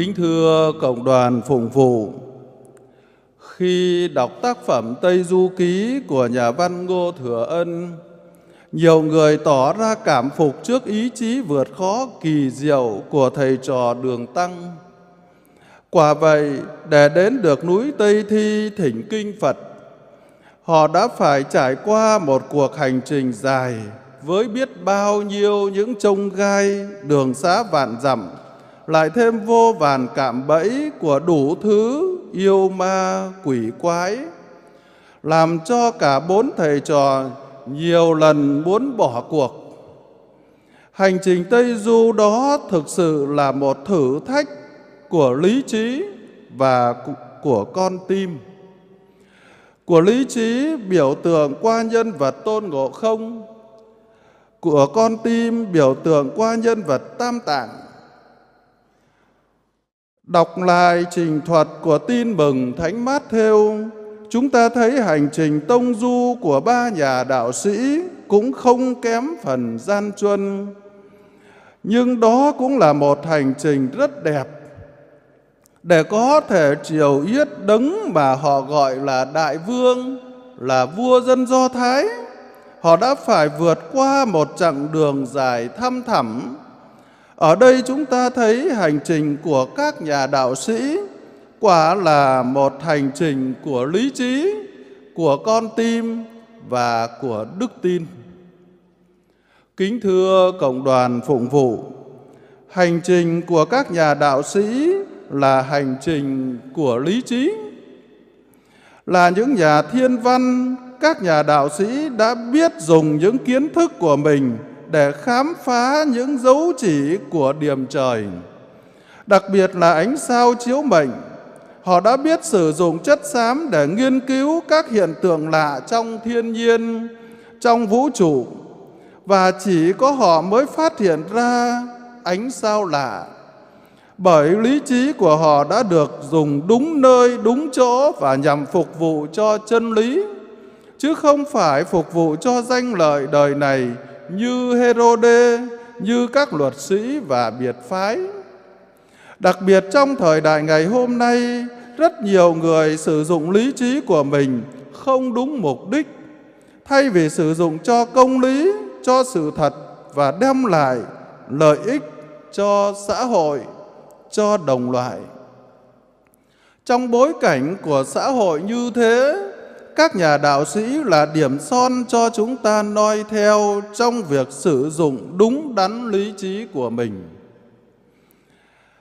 Kính thưa Cộng đoàn Phụng vụ, khi đọc tác phẩm Tây Du Ký của nhà văn Ngô Thừa Ân, nhiều người tỏ ra cảm phục trước ý chí vượt khó kỳ diệu của thầy trò Đường Tăng. Quả vậy, để đến được núi Tây Thi thỉnh kinh Phật, họ đã phải trải qua một cuộc hành trình dài với biết bao nhiêu những trông gai, đường xá vạn dặm, lại thêm vô vàn cạm bẫy của đủ thứ yêu ma quỷ quái làm cho cả bốn thầy trò nhiều lần muốn bỏ cuộc hành trình tây du đó thực sự là một thử thách của lý trí và của con tim của lý trí biểu tượng qua nhân vật tôn ngộ không của con tim biểu tượng qua nhân vật tam tạng Đọc lại trình thuật của tin mừng Thánh Mát Theo, chúng ta thấy hành trình tông du của ba nhà đạo sĩ cũng không kém phần gian truân. Nhưng đó cũng là một hành trình rất đẹp để có thể triều yết đấng mà họ gọi là đại vương, là vua dân Do Thái. Họ đã phải vượt qua một chặng đường dài thăm thẳm ở đây chúng ta thấy hành trình của các nhà đạo sĩ quả là một hành trình của lý trí, của con tim và của đức tin. Kính thưa cộng đoàn phụng vụ, hành trình của các nhà đạo sĩ là hành trình của lý trí. Là những nhà thiên văn, các nhà đạo sĩ đã biết dùng những kiến thức của mình để khám phá những dấu chỉ của điểm trời. Đặc biệt là ánh sao chiếu mệnh, họ đã biết sử dụng chất xám để nghiên cứu các hiện tượng lạ trong thiên nhiên, trong vũ trụ và chỉ có họ mới phát hiện ra ánh sao lạ. Bởi lý trí của họ đã được dùng đúng nơi, đúng chỗ và nhằm phục vụ cho chân lý chứ không phải phục vụ cho danh lợi đời này như Herode, như các luật sĩ và biệt phái. Đặc biệt trong thời đại ngày hôm nay, rất nhiều người sử dụng lý trí của mình không đúng mục đích, thay vì sử dụng cho công lý, cho sự thật và đem lại lợi ích cho xã hội, cho đồng loại. Trong bối cảnh của xã hội như thế, các nhà đạo sĩ là điểm son cho chúng ta noi theo trong việc sử dụng đúng đắn lý trí của mình.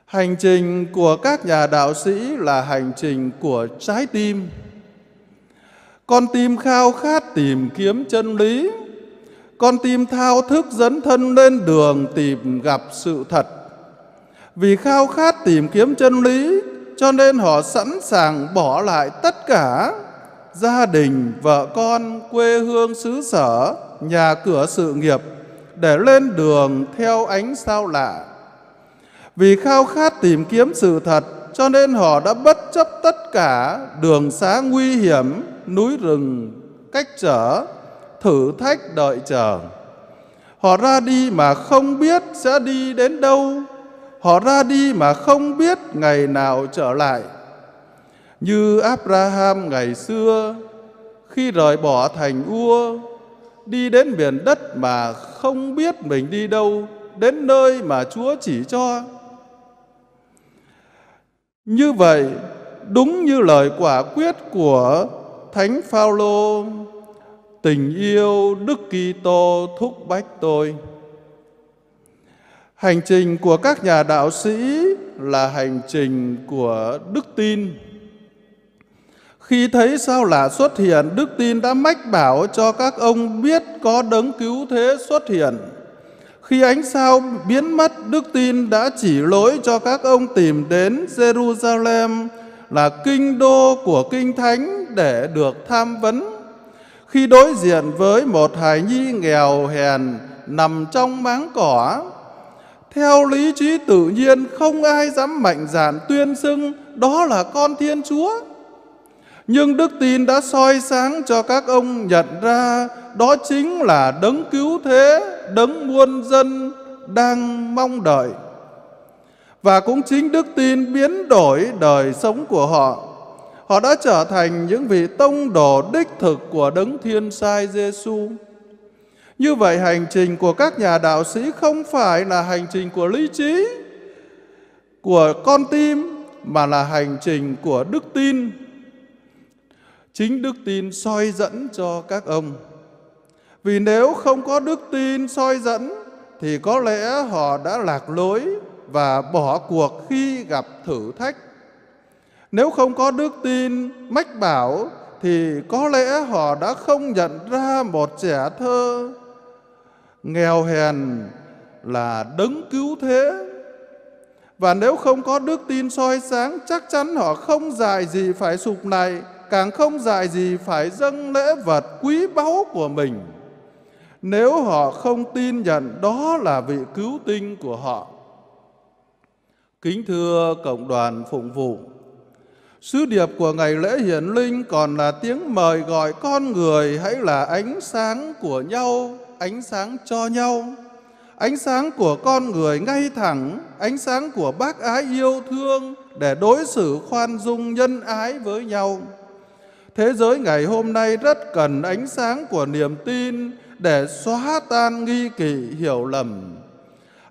Hành trình của các nhà đạo sĩ là hành trình của trái tim. Con tim khao khát tìm kiếm chân lý, con tim thao thức dẫn thân lên đường tìm gặp sự thật. Vì khao khát tìm kiếm chân lý, cho nên họ sẵn sàng bỏ lại tất cả gia đình, vợ con, quê hương xứ sở, nhà cửa sự nghiệp để lên đường theo ánh sao lạ. Vì khao khát tìm kiếm sự thật cho nên họ đã bất chấp tất cả đường xá nguy hiểm, núi rừng, cách trở, thử thách đợi chờ. Họ ra đi mà không biết sẽ đi đến đâu, họ ra đi mà không biết ngày nào trở lại như Abraham ngày xưa khi rời bỏ thành Ua đi đến biển đất mà không biết mình đi đâu, đến nơi mà Chúa chỉ cho. Như vậy, đúng như lời quả quyết của Thánh Phaolô, tình yêu Đức Kitô thúc bách tôi. Hành trình của các nhà đạo sĩ là hành trình của đức tin. Khi thấy sao lạ xuất hiện, đức tin đã mách bảo cho các ông biết có đấng cứu thế xuất hiện. Khi ánh sao biến mất, đức tin đã chỉ lối cho các ông tìm đến Jerusalem là kinh đô của kinh thánh để được tham vấn. Khi đối diện với một hài nhi nghèo hèn nằm trong máng cỏ, theo lý trí tự nhiên không ai dám mạnh dạn tuyên xưng đó là con Thiên Chúa nhưng đức tin đã soi sáng cho các ông nhận ra đó chính là đấng cứu thế, đấng muôn dân đang mong đợi. Và cũng chính đức tin biến đổi đời sống của họ. Họ đã trở thành những vị tông đồ đích thực của đấng thiên sai Giêsu. Như vậy hành trình của các nhà đạo sĩ không phải là hành trình của lý trí, của con tim mà là hành trình của đức tin Chính đức tin soi dẫn cho các ông. Vì nếu không có đức tin soi dẫn thì có lẽ họ đã lạc lối và bỏ cuộc khi gặp thử thách. Nếu không có đức tin mách bảo thì có lẽ họ đã không nhận ra một trẻ thơ nghèo hèn là đấng cứu thế và nếu không có đức tin soi sáng chắc chắn họ không dài gì phải sụp này càng không dạy gì phải dâng lễ vật quý báu của mình nếu họ không tin nhận đó là vị cứu tinh của họ. Kính thưa cộng đoàn phụng vụ, sứ điệp của ngày lễ hiển linh còn là tiếng mời gọi con người hãy là ánh sáng của nhau, ánh sáng cho nhau. Ánh sáng của con người ngay thẳng, ánh sáng của bác ái yêu thương để đối xử khoan dung nhân ái với nhau. Thế giới ngày hôm nay rất cần ánh sáng của niềm tin để xóa tan nghi kỵ hiểu lầm.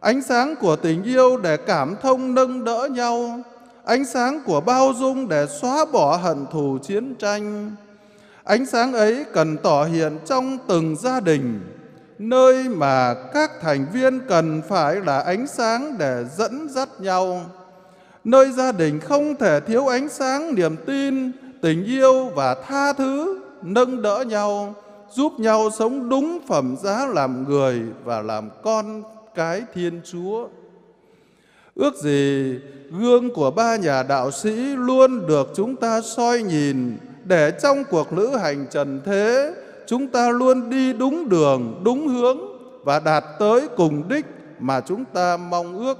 Ánh sáng của tình yêu để cảm thông nâng đỡ nhau. Ánh sáng của bao dung để xóa bỏ hận thù chiến tranh. Ánh sáng ấy cần tỏ hiện trong từng gia đình, nơi mà các thành viên cần phải là ánh sáng để dẫn dắt nhau. Nơi gia đình không thể thiếu ánh sáng niềm tin tình yêu và tha thứ, nâng đỡ nhau, giúp nhau sống đúng phẩm giá làm người và làm con cái Thiên Chúa. Ước gì gương của ba nhà đạo sĩ luôn được chúng ta soi nhìn để trong cuộc lữ hành trần thế chúng ta luôn đi đúng đường, đúng hướng và đạt tới cùng đích mà chúng ta mong ước.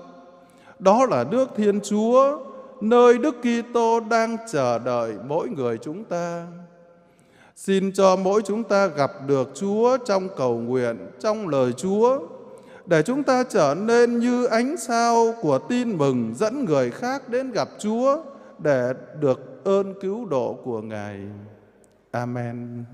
Đó là nước Thiên Chúa nơi Đức Kitô đang chờ đợi mỗi người chúng ta. Xin cho mỗi chúng ta gặp được Chúa trong cầu nguyện, trong lời Chúa, để chúng ta trở nên như ánh sao của tin mừng dẫn người khác đến gặp Chúa để được ơn cứu độ của Ngài. Amen.